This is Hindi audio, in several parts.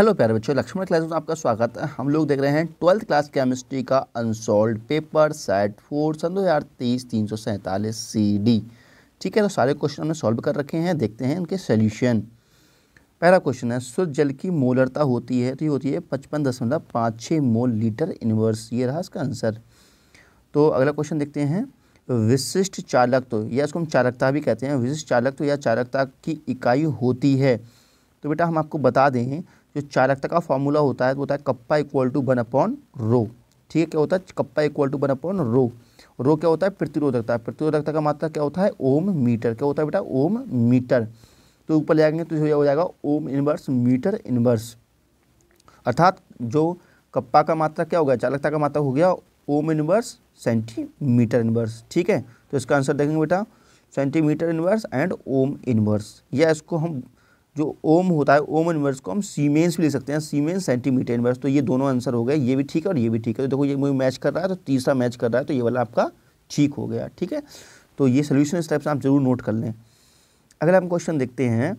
हेलो प्यारे बच्चों लक्ष्मण क्लास में आपका स्वागत है हम लोग देख रहे हैं ट्वेल्थ क्लास केमिस्ट्री का अनसोल्व पेपर सेट फोर सन दो हज़ार तेईस तीन सौ सैंतालीस सी डी ठीक है तो सारे क्वेश्चन हमने सॉल्व कर रखे हैं देखते हैं इनके सोल्यूशन पहला क्वेश्चन है सूर्य जल की मोलरता होती है तो ये होती है पचपन दशमलव पाँच छः मोल लीटर इनवर्स ये रहा इसका आंसर तो अगला क्वेश्चन देखते हैं विशिष्ट चालक तो या इसको हम चालकता भी कहते हैं विशिष्ट चालक तो या चालकता की इकाई होती है तो बेटा हम आपको बता दें जो चालकता का फॉर्मूला होता है वो तो होता है kappa equal to one upon rho ठीक है क्या होता है kappa equal to one upon rho rho क्या होता है प्रतिरोधकता प्रतिरोधकता का मात्रा मतलब क्या होता है ओम मीटर क्या होता है बेटा ओम मीटर तो ऊपर ले जाएंगे तो यह हो जाएगा ओम इनवर्स मीटर इनवर्स अर्थात जो कप्पा का मात्रा क्या हो गया चालकता का मात्रा हो गया ओम इनवर्स सेंटीमीटर इनवर्स ठीक है तो इसका आंसर देखेंगे बेटा centimetre inverse and ohm inverse या इसको हम जो ओम होता है ओम इन्वर्स को हम सीमेंस भी ले सकते हैं सीमेंस सेंटीमीटर इन्वर्स तो ये दोनों आंसर हो गए ये भी ठीक है और ये भी ठीक है तो देखो ये मुझे मैच कर रहा है तो तीसरा मैच कर रहा है तो ये वाला आपका ठीक हो गया ठीक है तो ये सोल्यूशन इस टाइप से आप जरूर नोट कर लें अगर हम क्वेश्चन देखते हैं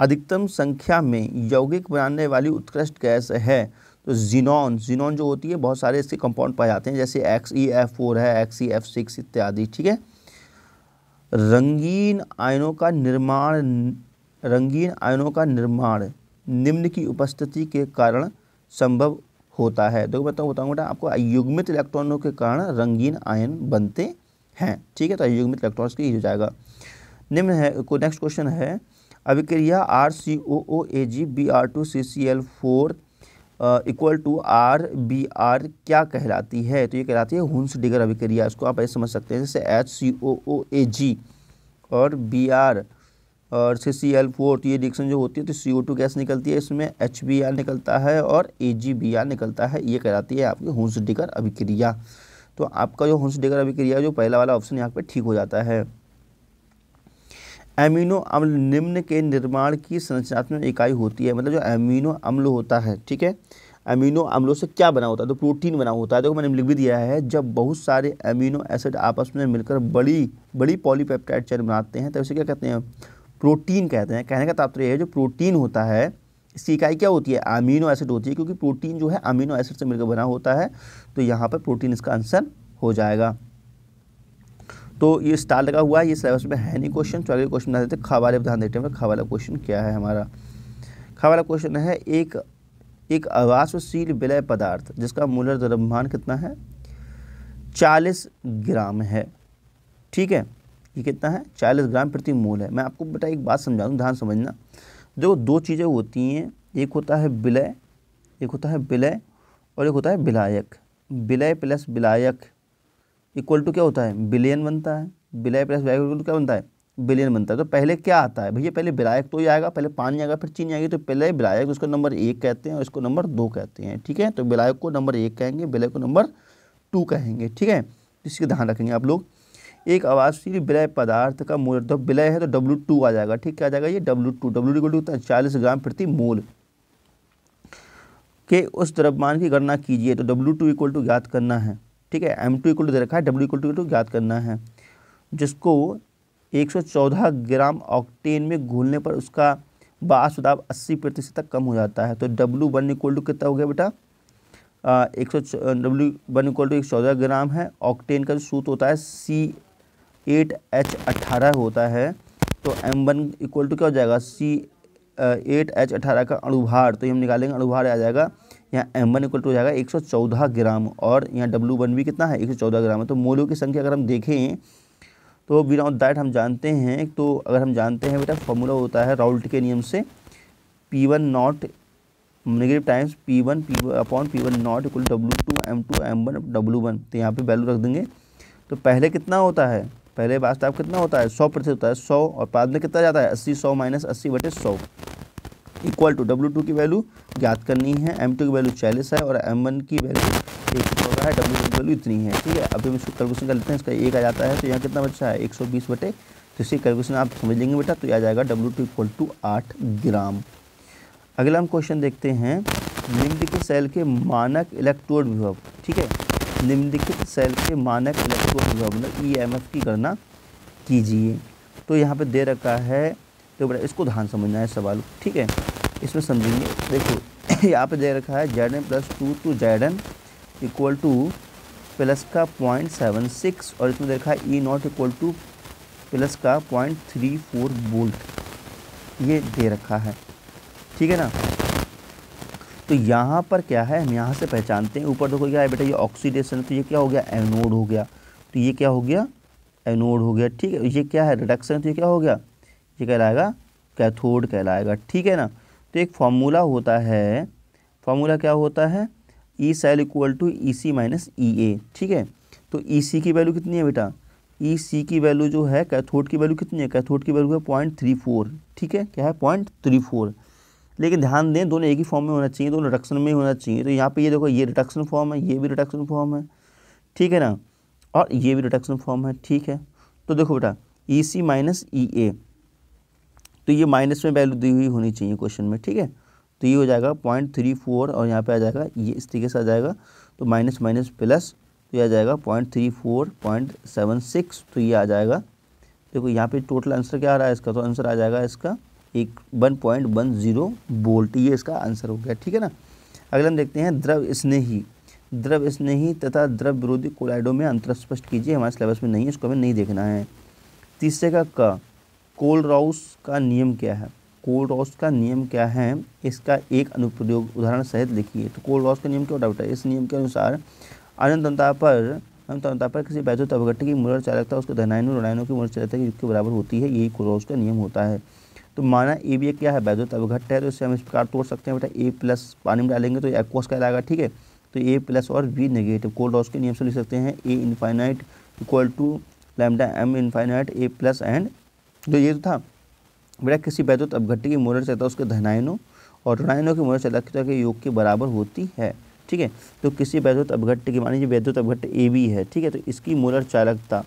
अधिकतम संख्या में यौगिक बनाने वाली उत्कृष्ट गैस है तो जीनॉन जीनॉन जो होती है बहुत सारे इसके कंपाउंड पाए जाते हैं जैसे एक्स ई एफ फोर है एक्स ई एफ सिक्स इत्यादि ठीक है रंगीन आयनों का निर्माण रंगीन आयनों का निर्माण निम्न की उपस्थिति के कारण संभव होता है देखो बताऊँ बताऊँ बेटा आपको अयुग्मित इलेक्ट्रॉनों के कारण रंगीन आयन बनते हैं ठीक है तो अयुग्मित इलेक्ट्रॉन्स की हो जाएगा निम्न है को नेक्स्ट क्वेश्चन है अभिक्रिया R C O O A G B R two C C L four equal to R B R क्या कहलाती है तो ये कहलाती है हुंस डिगर अभिक्रिया इसको आप ऐसे समझ सकते हैं जैसे H C O O A जी और बी आर और सी सी एल फोर ये रिएक्शन जो होती है तो सी ओ टू गैस निकलती है इसमें एच बी आर निकलता है और ए जी बी आर निकलता है ये कहलाती है आपकी हुंस डिगर अभिक्रिया तो आपका जो हुंस डिगर अभिक्रिया जो पहला वाला ऑप्शन यहाँ पे ठीक हो जाता है एमिनो अम्ल निम्न के निर्माण की संरचनात्मक इकाई होती है मतलब जो एमिनो अम्ल होता है ठीक है अमीनो अम्लों से क्या बना होता है तो प्रोटीन बना होता है देखो तो मैंने लिख भी दिया है जब बहुत सारे अमीनो एसिड आपस में मिलकर बड़ी बड़ी पॉलीपेप्टाइड चेन बनाते हैं तो उसे क्या कहते हैं प्रोटीन कहते हैं कहने का तात्पर्य है जो प्रोटीन होता है इसकी इकाई क्या होती है अमीनो एसिड होती है क्योंकि प्रोटीन जो है अमीनो एसिड से मिलकर बना होता है तो यहाँ पर प्रोटीन इसका आंसर हो जाएगा तो ये स्टार लगा हुआ है ये सिलेबस में है नहीं क्वेश्चन अगले क्वेश्चन बना देते खा वाले ध्यान देते हैं मतलब खा वाला क्वेश्चन क्या है हमारा खा वाला क्वेश्चन है एक एक अवासशील विलय पदार्थ जिसका मूलर द्रव्यमान कितना है चालीस ग्राम है ठीक है ये कितना है चालीस ग्राम प्रति मोल है मैं आपको बेटा एक बात समझा दूँ ध्यान समझना जो दो चीज़ें होती हैं एक होता है विलय एक होता है विलय और एक होता है विलायक विलय प्लस विलायक इक्वल टू क्या होता है बिलियन बनता है विलय प्लस विलायक इक्वल क्या बनता है बिलियन बनता है तो पहले क्या आता है भैया पहले विलायक तो ही आएगा पहले पानी आएगा फिर चीनी आएगी तो पहले विलायक उसको नंबर एक कहते हैं और इसको नंबर दो कहते हैं ठीक है तो विलायक को नंबर एक कहेंगे विलय को नंबर टू कहेंगे ठीक है इसका ध्यान रखेंगे आप लोग एक आवासीय विलय पदार्थ का मूल तो विलय है तो डब्ल्यू टू आ जाएगा ठीक क्या आ जाएगा ये W two W equal to चालीस ग्राम प्रति मूल के उस द्रव्यमान की गणना कीजिए तो डब्ल्यू टू इक्वल टू ज्ञात करना है ठीक है एम टू इक्वल टू दे रखा है डब्ल्यू इक्वल टू ज्ञात करना है जिसको चौदह ग्राम ऑक्टेन में घोलने पर उसका बासुदाब अस्सी प्रतिशत तक कम हो जाता है तो डब्ल्यू वन इक्वल टू कितना हो गया बेटा एक सौ डब्ल्यू वन इक्वल टू एक चौदह ग्राम है ऑक्टेन का जो सूत होता है सी एट एच अट्ठारह होता है तो एम वन इक्वल टू क्या हो जाएगा सी एट एच अठारह का अणुभार तो ये हम निकालेंगे अणुभार आ जाएगा यहाँ एम वन इक्वल टू हो जाएगा एक सौ चौदह ग्राम और यहाँ डब्ल्यू वन भी कितना है एक सौ चौदह ग्राम है तो मोलो की संख्या अगर हम देखें तो विदाउट दैट हम जानते हैं तो अगर हम जानते हैं बेटा फॉर्मूला होता है राउल्ट के नियम से P one naught negative times P one P upon P one naught equal W two M two M one W one तो यहाँ पे वैल्यू रख देंगे तो पहले कितना होता है पहले वास्तव कितना होता है सौ प्रतिशत होता है सौ और बाद में कितना जाता है अस्सी सौ माइनस अस्सी बटे सौ इक्वल टू डब्ल्यू टू की वैल्यू ज्ञात करनी है एम टू की वैल्यू चालीस है और एम वन की वैल्यू एक सौ है डब्ल्यू टू की वैल्यू इतनी है ठीक है अभी हम इसको कैलकुलेशन कर लेते हैं इसका एक आ जाता है तो यहाँ कितना बच्चा है एक सौ बीस बटे तो इसी कैलकुलेशन आप समझ लेंगे बेटा तो यह आ जाएगा डब्ल्यू टू इक्वल टू आठ ग्राम अगला हम क्वेश्चन देखते हैं लिम्ड के सेल के मानक इलेक्ट्रोड विभव ठीक है निम्नलिखित सेल के मानक एम ईएमएफ e की गणना कीजिए तो यहाँ पे दे रखा है तो बड़ा इसको ध्यान समझना है सवाल ठीक है इसमें समझेंगे देखो यहाँ पे दे रखा है Z N plus two to Z N equal to plus का पॉइंट सेवन सिक्स और इसमें दे रखा है E naught equal to plus का पॉइंट थ्री फोर बोल्ट ये दे रखा है ठीक है ना तो यहाँ पर क्या है हम यहाँ से पहचानते हैं ऊपर देखो क्या है बेटा ये ऑक्सीडेशन तो ये क्या हो गया एनोड हो गया तो ये क्या हो गया एनोड हो गया ठीक है ये क्या है रिडक्शन तो ये क्या हो गया ये कहलाएगा कैथोड कहलाएगा ठीक है ना तो एक फार्मूला होता है फार्मूला क्या होता है E cell equal to E C minus E A ठीक है तो ई सी की वैल्यू कितनी है बेटा ई सी की वैल्यू जो है कैथोड की वैल्यू कितनी है कैथोड की वैल्यू है पॉइंट थ्री फोर ठीक है क्या है पॉइंट थ्री फोर लेकिन ध्यान दें दोनों एक ही फॉर्म में होना चाहिए दोनों रिडक्शन में ही होना चाहिए तो यहाँ पे ये देखो ये रिडक्शन फॉर्म है ये भी रिडक्शन फॉर्म है ठीक है ना और ये भी रिडक्शन फॉर्म है ठीक है तो देखो बेटा ई सी माइनस ई ए तो ये माइनस में वैल्यू दी हुई होनी चाहिए क्वेश्चन में ठीक है तो ये हो जाएगा पॉइंट थ्री फोर और यहाँ पे आ जाएगा ये इस तरीके से आ जाएगा तो माइनस माइनस प्लस तो ये आ जाएगा point three four point seven six तो ये आ जाएगा देखो यहाँ पे टोटल आंसर क्या आ रहा है इसका तो आंसर आ जाएगा इसका एक one point one zero volt ये इसका आंसर हो गया ठीक है ना अगला हम देखते हैं द्रव स्नेही द्रव स्नेही तथा द्रव विरोधी कोलाइडों में अंतर स्पष्ट कीजिए हमारे सिलेबस में नहीं है इसको हमें नहीं देखना है तीसरे का क कोल राउस का नियम क्या है कोल राउस का नियम क्या है इसका एक अनुप्रयोग उदाहरण सहित लिखिए तो कोल राउस का नियम क्या डाउट है इस नियम के अनुसार अनंत पर अनंत पर किसी बैजो तबगट्टे की मुरल चालकता उसके धनायनों ऋणायनों की मुरल चालकता के के बराबर होती है यही कोल राउस का नियम होता है तो माना ए बी क्या है वैद्युत अवघट्ट है तो इसे हम इस प्रकार तोड़ सकते हैं बेटा ए प्लस पानी में डालेंगे तो एक्वस कहलाएगा ठीक है तो ए प्लस और बी नेगेटिव कोल्ड लॉस के नियम से लिख सकते हैं A infinite equal to lambda M infinite A plus and जो ये तो था बेटा किसी वैद्युत अवघट्ट की चाहता चलता उसके धनाइनों और ऋणाइनों की मोलर चलता के योग के बराबर होती है ठीक है तो किसी वैद्युत अवघट्ट की मानी वैद्युत अवघट्ट ए बी है ठीक है तो इसकी मोलर चालकता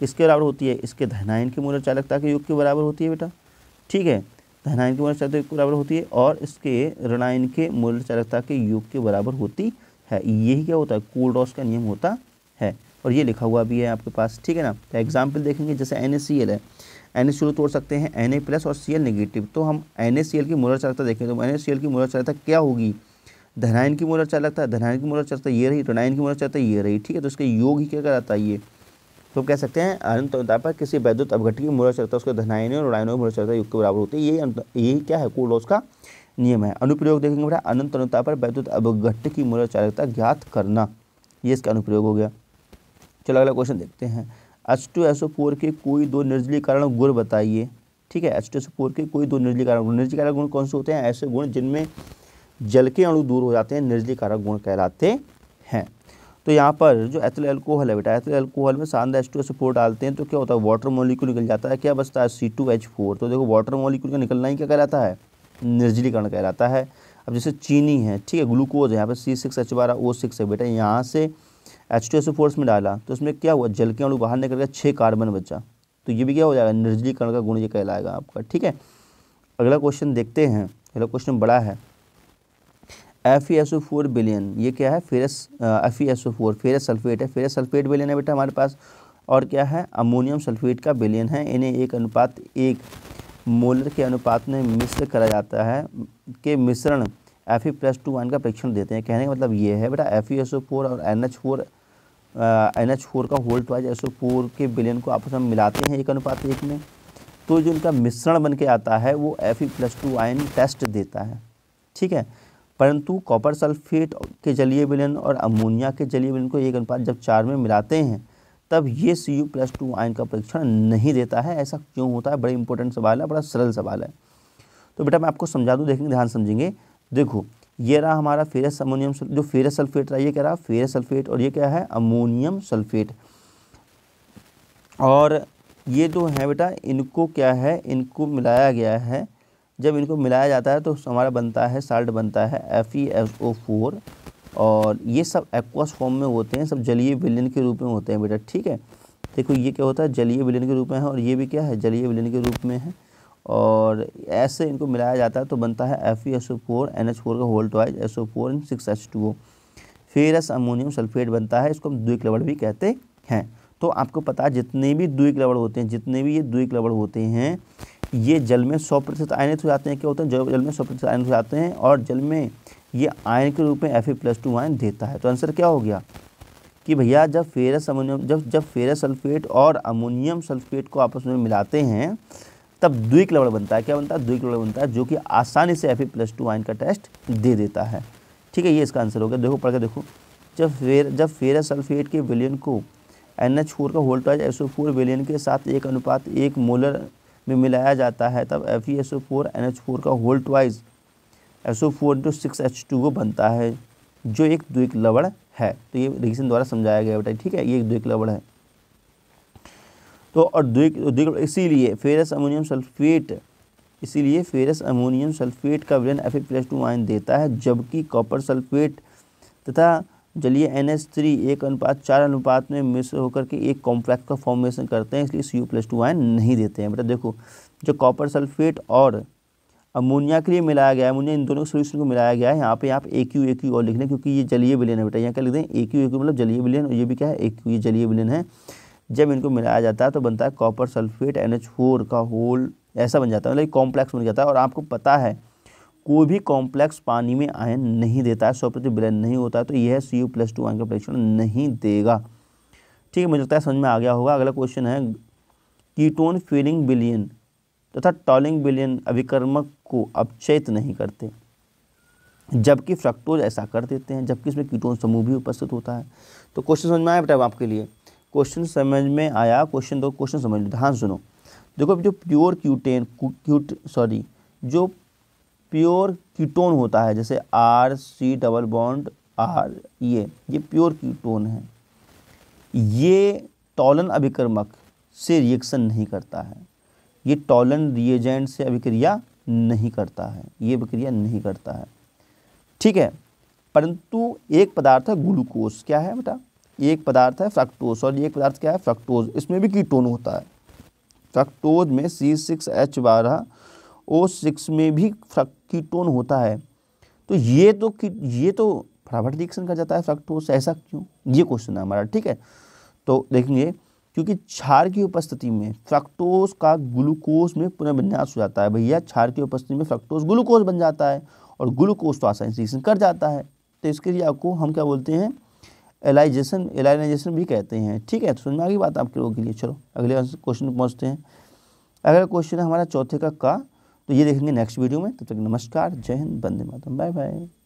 किसके बराबर होती है इसके धनाइन की मोलर चालकता के योग के बराबर होती है बेटा ठीक है धनायन की मूल चालकता के बराबर होती है और इसके ऋणायन के मूल चालकता के योग के बराबर होती है यही क्या होता है कोल का नियम होता है और ये लिखा हुआ भी है आपके पास ठीक है ना तो एग्जाम्पल देखेंगे जैसे एन है एन को तोड़ सकते हैं एन प्लस और सी नेगेटिव तो हम एन की मूल चालकता देखें तो एन की मूल चालकता क्या होगी धनायन की मोलर चालकता धनायन की मोलर चालकता ये रही ऋणायन की मूल चालकता ये रही ठीक है तो इसका योग ही क्या कराता है ये तो कह सकते हैं अनंत पर किसी वैद्युत अवघट की मूल चरता उसके धनायनी और रायनों की मूल चरता युग के बराबर होती है यही यही क्या है कूलोस का नियम है अनुप्रयोग देखेंगे बेटा अनंत अनुता पर वैद्युत अवघट की मूल चालकता ज्ञात करना ये इसका अनुप्रयोग हो गया चलो अगला क्वेश्चन देखते हैं H two S O four के कोई दो निर्जली कारण गुण बताइए ठीक है H two S O four के कोई दो निर्जली कारण गुण निर्जली कारण गुण कौन से होते हैं ऐसे गुण जिनमें जल के अणु दूर हो जाते हैं निर्जली कारक गुण कहलाते हैं तो यहाँ पर जो एथल एल्कोहल है बेटा एथल एल्कोहल में सांद एच टू फोर डालते हैं तो क्या होता है वाटर मोलिक्यूल निकल जाता है क्या बचता है सी टू एच फोर तो देखो वाटर मोलिक्यूल का निकलना ही क्या कहलाता है निर्जलीकरण कहलाता है अब जैसे चीनी है ठीक है ग्लूकोज है यहाँ पर सी सिक्स एच बारह ओ सिक्स है बेटा यहाँ से एच टू एस फोर्स में डाला तो उसमें क्या हुआ जल के अणु बाहर निकल गया छः कार्बन बचा तो ये भी क्या हो जाएगा निर्जलीकरण का गुण ये कहलाएगा आपका ठीक है अगला क्वेश्चन देखते हैं अगला क्वेश्चन बड़ा है F E S O four बिलियन ये क्या है ferrous F E S O four ferrous sulphate है फेरस सल्फेट बिलियन है बेटा हमारे पास और क्या है अमोनियम सल्फेट का बिलियन है इन्हें एक अनुपात एक मोलर के अनुपात में मिश्र करा जाता है के मिश्रण एफ ई प्लस टू वन का परीक्षण देते हैं कहने का मतलब ये है बेटा F E S O four और N H four N H four का whole twice S O four के बिलियन को आपस में मिलाते हैं एक अनुपात एक में तो जो इनका मिश्रण बन के आता है वो F E plus two ion test देता है ठीक है परंतु कॉपर सल्फेट के जलीय विलयन और अमोनिया के जलीय विलयन को एक अनुपात जब चार में मिलाते हैं तब ये C U plus two ion का परीक्षण नहीं देता है ऐसा क्यों होता है बड़ा इंपॉर्टेंट सवाल है बड़ा सरल सवाल है तो बेटा मैं आपको समझा दूँ देखेंगे ध्यान समझेंगे देखो ये रहा हमारा फेरस अमोनियम जो फेरस सल्फेट रहा ये क्या रहा फेरस सल्फेट और ये क्या है अमोनियम सल्फेट और ये जो है बेटा इनको क्या है इनको मिलाया गया है जब इनको मिलाया जाता है तो हमारा बनता है साल्ट बनता है F E F O four और ये सब एक्वास फॉर्म में होते हैं सब जलीय विलियन के रूप में होते हैं बेटा ठीक है देखो ये क्या होता है जलीय विलियन के रूप में है और ये भी क्या है जलीय विलियन के रूप में है और ऐसे इनको मिलाया जाता है तो बनता है F E S O four N H four का whole twice S O four and six H two O ferrous ammonium sulphate बनता है इसको हम द्विक लवड़ भी कहते हैं तो आपको पता है जितने भी द्विक लवड़ होते हैं जितने भी ये द्विक लवड़ होते हैं ये जल में सौ प्रतिशत आयनित हो जाते हैं क्या होते हैं जल में सौ प्रतिशत आयनित हो जाते हैं और जल में ये आयन के रूप में एफ प्लस टू आयन देता है तो आंसर क्या हो गया कि भैया जब फेरस अमोनियम जब जब फेरस सल्फेट और अमोनियम सल्फेट को आपस में मिलाते हैं तब द्विक लवण बनता है क्या बनता है द्विक लवण बनता है जो कि आसानी से एफ प्लस टू आयन का टेस्ट दे देता है ठीक है ये इसका आंसर हो गया देखो पढ़ के देखो जब फेर जब फेरस सल्फेट के विलियन को एन एच फोर का होल्टाइज एसओ फोर वेलियन के साथ एक अनुपात एक मोलर में मिलाया जाता है तब F E S O four N H four का whole twice S O four into six H two वो बनता है जो एक द्विक लवण है तो ये रिग्सन द्वारा समझाया गया बेटा ठीक है ये एक द्विक लवण है तो और द्विक द्विक इसीलिए फेरस अमोनियम सल्फेट इसीलिए फेरस अमोनियम सल्फेट का विलयन एफ प्लस टू आयन देता है जबकि कॉपर सल्फेट तथा जलीय एन एच थ्री एक अनुपात चार अनुपात में मिश्र होकर के एक कॉम्प्लेक्स का फॉर्मेशन करते हैं इसलिए C U plus two ion नहीं देते हैं बेटा देखो जो कॉपर सल्फेट और अमोनिया के लिए मिलाया गया है अमोनिया इन दोनों सोल्यूशन को मिलाया गया है यहाँ पे आप ए क्यू ए क्यू और लिख लें क्योंकि ये जलीय विलेन है बेटा यहाँ क्या लिख दें ए क्यू ए क्यू मतलब जलीय विलियन और ये भी क्या है ए क्यू ये जलीय विलेन है जब इनको मिलाया जाता है तो बनता है copper sulphate N H four का होल ऐसा बन जाता है मतलब कॉम्प्लेक्स बन जाता है और आपको पता है कोई भी कॉम्प्लेक्स पानी में आयन नहीं देता है सौ प्रति विलयन नहीं होता है तो यह C U plus two ion का परीक्षण नहीं देगा ठीक है मुझे लगता है समझ में आ गया होगा अगला क्वेश्चन है कीटोन फीलिंग बिलियन तथा तो टॉलिंग बिलियन अभिकर्मक को अपचेत नहीं करते जबकि फ्रक्टोज ऐसा कर देते हैं जबकि इसमें कीटोन समूह भी उपस्थित होता है तो क्वेश्चन समझ में आया बेटा आपके लिए क्वेश्चन समझ में आया क्वेश्चन दो क्वेश्चन समझ लो ध्यान हाँ, सुनो देखो जो प्योर क्यूटेन क्यूट सॉरी जो प्योर कीटोन होता है जैसे R C double bond R ये ये प्योर कीटोन है ये टॉलन अभिक्रमक से रिएक्शन नहीं करता है ये टॉलन रिएजेंट से अभिक्रिया नहीं करता है ये अभिक्रिया नहीं करता है ठीक है परंतु एक पदार्थ है ग्लूकोज क्या है बेटा एक पदार्थ है फ्रक्टोज और एक पदार्थ क्या है फ्रक्टोज इसमें भी कीटोन होता है फ्रक्टोज में सी सिक्स एच बारह ओ सिक्स में भी फ्रक्कीटोन होता है तो ये तो ये तो फटाफट रिएक्शन कर जाता है फ्रक्टोस ऐसा क्यों ये क्वेश्चन है हमारा ठीक है तो देखेंगे क्योंकि क्षार की उपस्थिति में फ्रक्टोस का ग्लूकोज में पुनर्विन्यास हो जाता है भैया क्षार की उपस्थिति में फ्रक्टोस ग्लूकोज बन जाता है और ग्लूकोज तो आसानी से कर जाता है तो इसके लिए आपको हम क्या बोलते हैं एलाइजेशन एलाइनाइजेशन भी कहते हैं ठीक है तो समझ में आ गई बात आपके लोगों के लिए चलो अगले क्वेश्चन पहुँचते हैं अगला क्वेश्चन है हमारा चौथे का का तो ये देखेंगे नेक्स्ट वीडियो में तब तो तक नमस्कार जय हिंद बंदे मातम बाय बाय